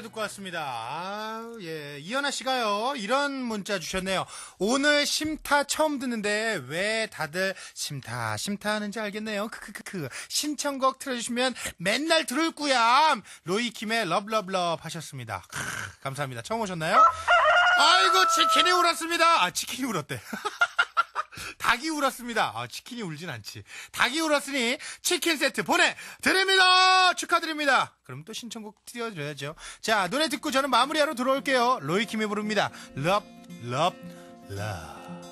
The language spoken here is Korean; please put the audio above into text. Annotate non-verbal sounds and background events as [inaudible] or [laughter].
노래 듣고 왔습니다. 아, 예. 이현아 씨가요, 이런 문자 주셨네요. 오늘 심타 처음 듣는데 왜 다들 심타, 심타 하는지 알겠네요. 크크크크. 신청곡 틀어주시면 맨날 들을 거야. 로이킴의 러블러브럽 하셨습니다. 크, 감사합니다. 처음 오셨나요? 아이고, 치킨이 울었습니다. 아, 치킨이 울었대. [laughs] 닭이 울었습니다. 아, 치킨이 울진 않지. 닭이 울었으니 치킨 세트 보내드립니다. 축하드립니다. 그럼 또 신청곡 띄워드려야죠 자, 노래 듣고 저는 마무리하러 들어올게요 로이킴이 부릅니다. Love, love, love.